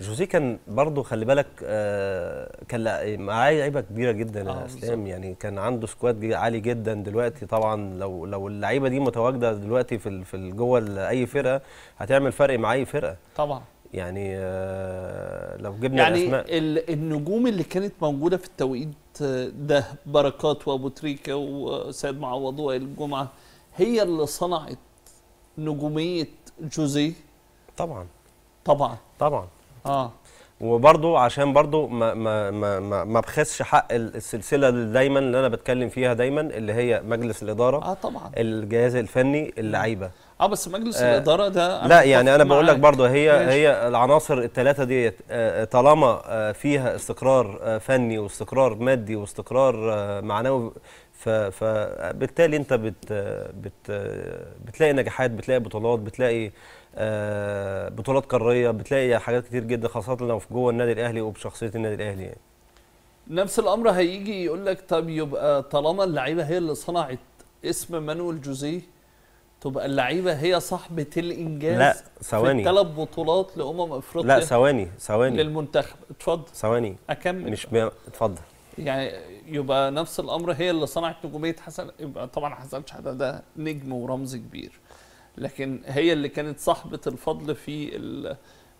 جوزيه كان برضه خلي بالك آه، كان معاه لعيبه كبيره جدا يا آه اسلام يعني كان عنده سكواد عالي جدا دلوقتي طبعا لو لو اللعيبه دي متواجده دلوقتي في في جوه اي فرقه هتعمل فرق مع اي فرقه طبعا يعني آه، لو جبنا يعني الاسماء النجوم اللي كانت موجوده في التوقيت آه، ده بركات وابو تريكه وسيد معوض وائل جمعه هي اللي صنعت نجوميه جوزيه طبعا طبعا طبعا اه وبرضه عشان برضه ما ما ما ما بخسش حق السلسله اللي دايما اللي انا بتكلم فيها دايما اللي هي مجلس الاداره اه طبعا الجهاز الفني اللعيبه اه بس مجلس آه الاداره ده لا يعني انا بقول لك برضه هي ماشي. هي العناصر الثلاثه ديت آه،, آه طالما آه فيها استقرار آه فني واستقرار مادي واستقرار آه معنوي فبالتالي انت بت بت بتلاقي نجاحات بتلاقي بطولات بتلاقي آه، بطولات قاريه بتلاقي حاجات كتير جدا خاصه لو في جوه النادي الاهلي وبشخصيه النادي الاهلي يعني. نفس الامر هيجي يقول لك طب يبقى طالما اللعيبه هي اللي صنعت اسم مانويل جوزيه تبقى اللعيبه هي صاحبه الانجاز لا ثواني في ثلاث بطولات لامم افريقيا لا ثواني ثواني للمنتخب اتفضل ثواني اكمل مش اتفضل يعني يبقى نفس الامر هي اللي صنعت نجوميه حسن يبقى طبعا حسن شحاته ده نجم ورمز كبير لكن هي اللي كانت صاحبه الفضل في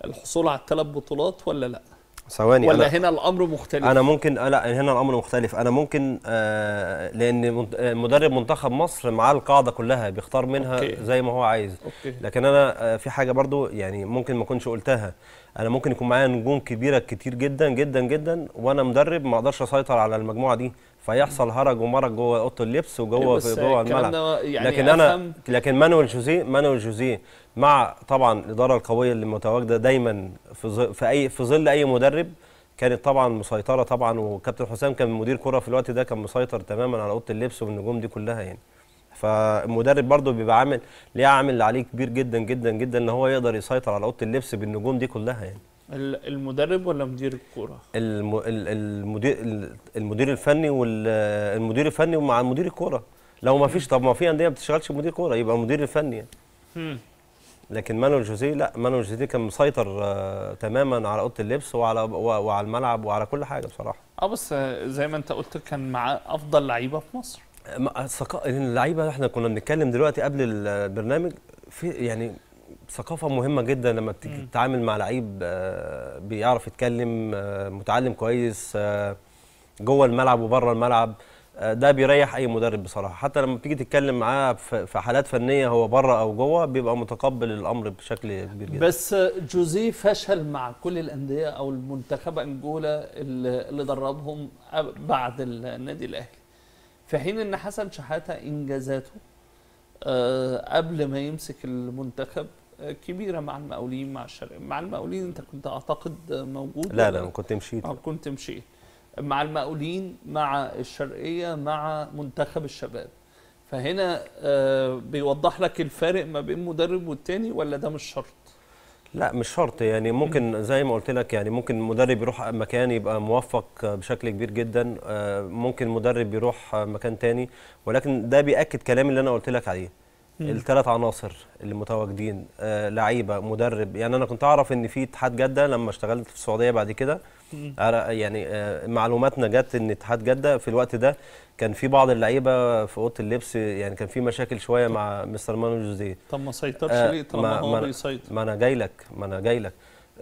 الحصول على الثلاث بطولات ولا لا؟ ثواني ولا أنا هنا الامر مختلف انا ممكن آه، لا هنا الامر مختلف انا ممكن آه لان آه، مدرب منتخب مصر معاه القاعده كلها بيختار منها أوكي. زي ما هو عايز أوكي. لكن انا آه في حاجه برضو يعني ممكن ما اكونش قلتها انا ممكن يكون معايا نجوم كبيره كتير جدا جدا جدا وانا مدرب ما اقدرش اسيطر على المجموعه دي فيحصل هرج ومرج جوه اوضه اللبس وجوه في إيه، جوه الملعب يعني لكن انا لكن مانويل جوزيه مانويل جوزيه مع طبعا الاداره القويه اللي متواجده دايما في في اي في ظل اي مدرب كانت طبعا مسيطره طبعا وكابتن حسام كان مدير كره في الوقت ده كان مسيطر تماما على اوضه اللبس والنجوم دي كلها يعني فالمدرب برضه بيبقى عامل ليه عامل عليه كبير جدا جدا جدا ان هو يقدر يسيطر على اوضه اللبس بالنجوم دي كلها يعني المدرب ولا مدير الكوره الم... المدير المدير الفني والمدير الفني ومع مدير الكوره لو ما فيش طب ما في انديه ما بتشتغلش مدير كوره يبقى مدير الفني يعني. لكن مانويل جوزيه لا مانويل جوزيه كان مسيطر آه تماما على اوضه اللبس وعلى وعلى الملعب وعلى كل حاجه بصراحه اه بس زي ما انت قلت كان معاه افضل لعيبه في مصر يعني اللعيبه احنا كنا بنتكلم دلوقتي قبل البرنامج في يعني ثقافه مهمه جدا لما بتتعامل مع لعيب آه، بيعرف يتكلم آه، متعلم كويس آه، جوه الملعب وبره الملعب ده بيريح اي مدرب بصراحه حتى لما بتيجي تتكلم معاه في حالات فنيه هو بره او جوه بيبقى متقبل الامر بشكل كبير جدا بس جوزيه فشل مع كل الانديه او المنتخب انجولا اللي دربهم بعد النادي الاهلي في حين ان حسن شحاته انجازاته قبل ما يمسك المنتخب كبيره مع المقاولين مع الشرق مع المقاولين انت كنت اعتقد موجود لا لا كنت مشيت اه، كنت مشيت مع المقاولين مع الشرقيه مع منتخب الشباب فهنا آه، بيوضح لك الفارق ما بين مدرب والتاني ولا ده مش شرط لا مش شرط يعني ممكن زي ما قلت لك يعني ممكن مدرب يروح مكان يبقى موفق بشكل كبير جدا آه، ممكن مدرب يروح مكان تاني ولكن ده بيأكد كلامي اللي انا قلت لك عليه الثلاث عناصر اللي متواجدين آه لعيبه مدرب يعني انا كنت اعرف ان في اتحاد جده لما اشتغلت في السعوديه بعد كده يعني آه معلوماتنا جت ان اتحاد جده في الوقت ده كان في بعض اللعيبه في اوضه اللبس يعني كان في مشاكل شويه مع مستر مانو جوزيه طب ما سيطرش آه ليه طالما هو بيسيطر ما انا جاي لك ما انا جاي لك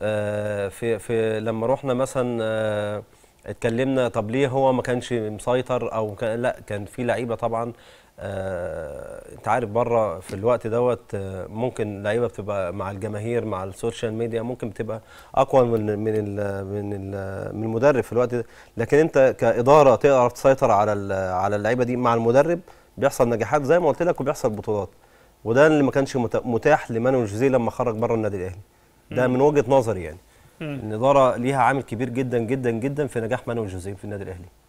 آه في في لما رحنا مثلا آه اتكلمنا طب ليه هو ما كانش مسيطر او كان لا كان في لعيبه طبعا آه انت عارف بره في الوقت دوت آه ممكن لعيبه بتبقى مع الجماهير مع السوشيال ميديا ممكن بتبقى اقوى من من من, من المدرب في الوقت ده لكن انت كاداره تقدر تسيطر على على اللعيبه دي مع المدرب بيحصل نجاحات زي ما قلت لك وبيحصل بطولات وده اللي ما كانش متاح لمانويل جوزيه لما خرج بره النادي الاهلي ده من وجهه نظري يعني اداره ليها عامل كبير جدا جدا جدا في نجاح مانويل جوزيه في النادي الاهلي